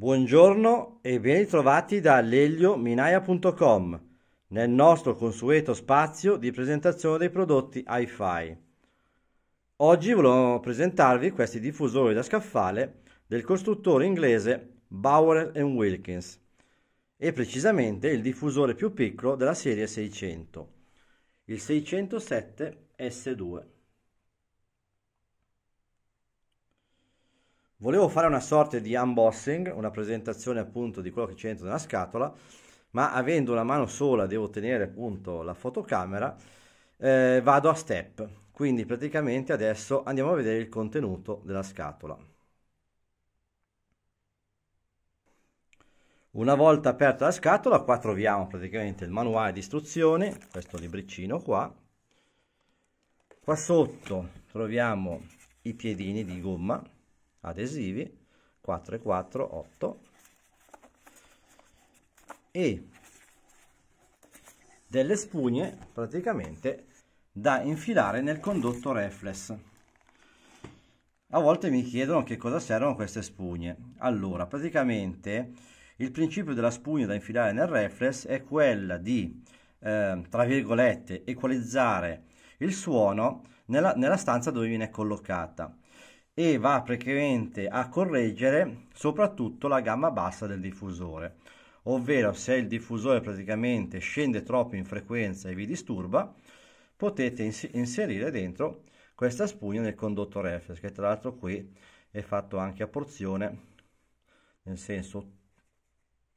Buongiorno e ben ritrovati da leliominaia.com nel nostro consueto spazio di presentazione dei prodotti hi-fi. Oggi volevo presentarvi questi diffusori da scaffale del costruttore inglese Bauer Wilkins e precisamente il diffusore più piccolo della serie 600, il 607 S2. Volevo fare una sorta di unboxing, una presentazione appunto di quello che c'è dentro nella scatola, ma avendo una mano sola devo tenere appunto la fotocamera, eh, vado a step. Quindi praticamente adesso andiamo a vedere il contenuto della scatola. Una volta aperta la scatola qua troviamo praticamente il manuale di istruzioni, questo libricino qua. Qua sotto troviamo i piedini di gomma adesivi 4 e 4 8 e delle spugne praticamente da infilare nel condotto reflex a volte mi chiedono che cosa servono queste spugne allora praticamente il principio della spugna da infilare nel reflex è quella di eh, tra virgolette equalizzare il suono nella, nella stanza dove viene collocata e va praticamente a correggere soprattutto la gamma bassa del diffusore ovvero se il diffusore praticamente scende troppo in frequenza e vi disturba potete ins inserire dentro questa spugna nel condotto reflex che tra l'altro qui è fatto anche a porzione nel senso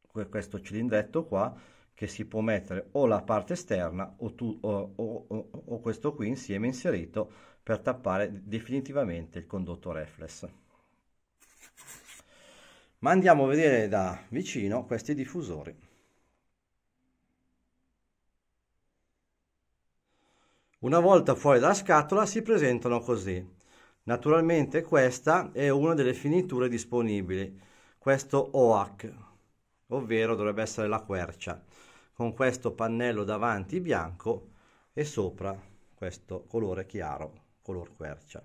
questo cilindretto qua che si può mettere o la parte esterna o, tu, o, o, o questo qui insieme inserito per tappare definitivamente il condotto reflex. Ma andiamo a vedere da vicino questi diffusori. Una volta fuori dalla scatola si presentano così. Naturalmente questa è una delle finiture disponibili, questo OAC, ovvero dovrebbe essere la quercia con questo pannello davanti bianco e sopra questo colore chiaro, color quercia.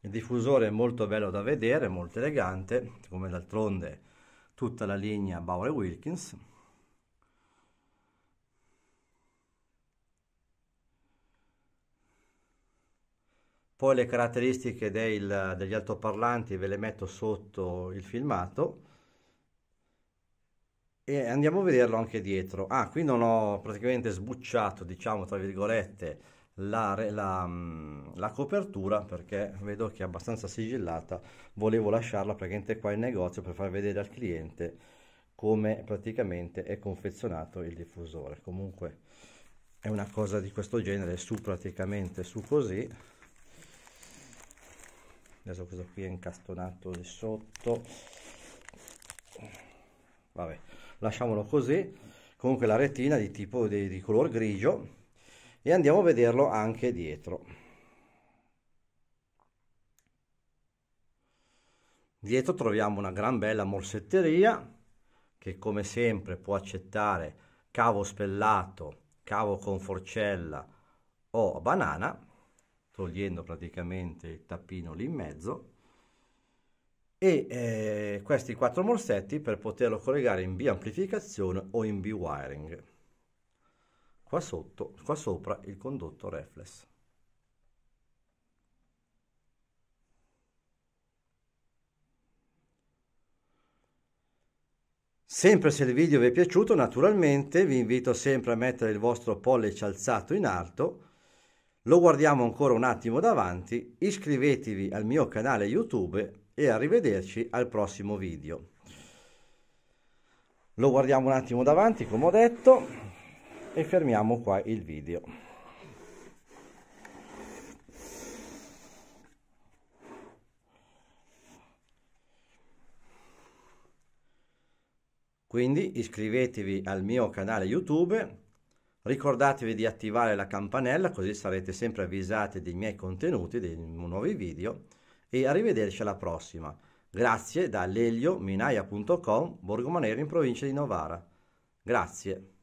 Il diffusore è molto bello da vedere, molto elegante, come d'altronde tutta la linea Bauer Wilkins. Poi le caratteristiche del, degli altoparlanti ve le metto sotto il filmato e andiamo a vederlo anche dietro. Ah, qui non ho praticamente sbucciato, diciamo, tra virgolette, la, la, mm, la copertura perché vedo che è abbastanza sigillata. Volevo lasciarla praticamente qua in negozio per far vedere al cliente come praticamente è confezionato il diffusore. Comunque è una cosa di questo genere, su praticamente, su così. Adesso questo qui è incastonato di sotto. Vabbè lasciamolo così comunque la retina di tipo di, di color grigio e andiamo a vederlo anche dietro dietro troviamo una gran bella morsetteria che come sempre può accettare cavo spellato cavo con forcella o banana togliendo praticamente il tappino lì in mezzo e eh, questi quattro morsetti per poterlo collegare in B-amplificazione o in B-wiring. Qua sotto, qua sopra il condotto reflex. Sempre se il video vi è piaciuto, naturalmente vi invito sempre a mettere il vostro pollice alzato in alto. Lo guardiamo ancora un attimo davanti. Iscrivetevi al mio canale YouTube e arrivederci al prossimo video. Lo guardiamo un attimo davanti come ho detto e fermiamo qua il video. Quindi iscrivetevi al mio canale YouTube, ricordatevi di attivare la campanella così sarete sempre avvisati dei miei contenuti, dei nuovi video e arrivederci alla prossima. Grazie da leliominaia.com, Borgomanero in provincia di Novara. Grazie.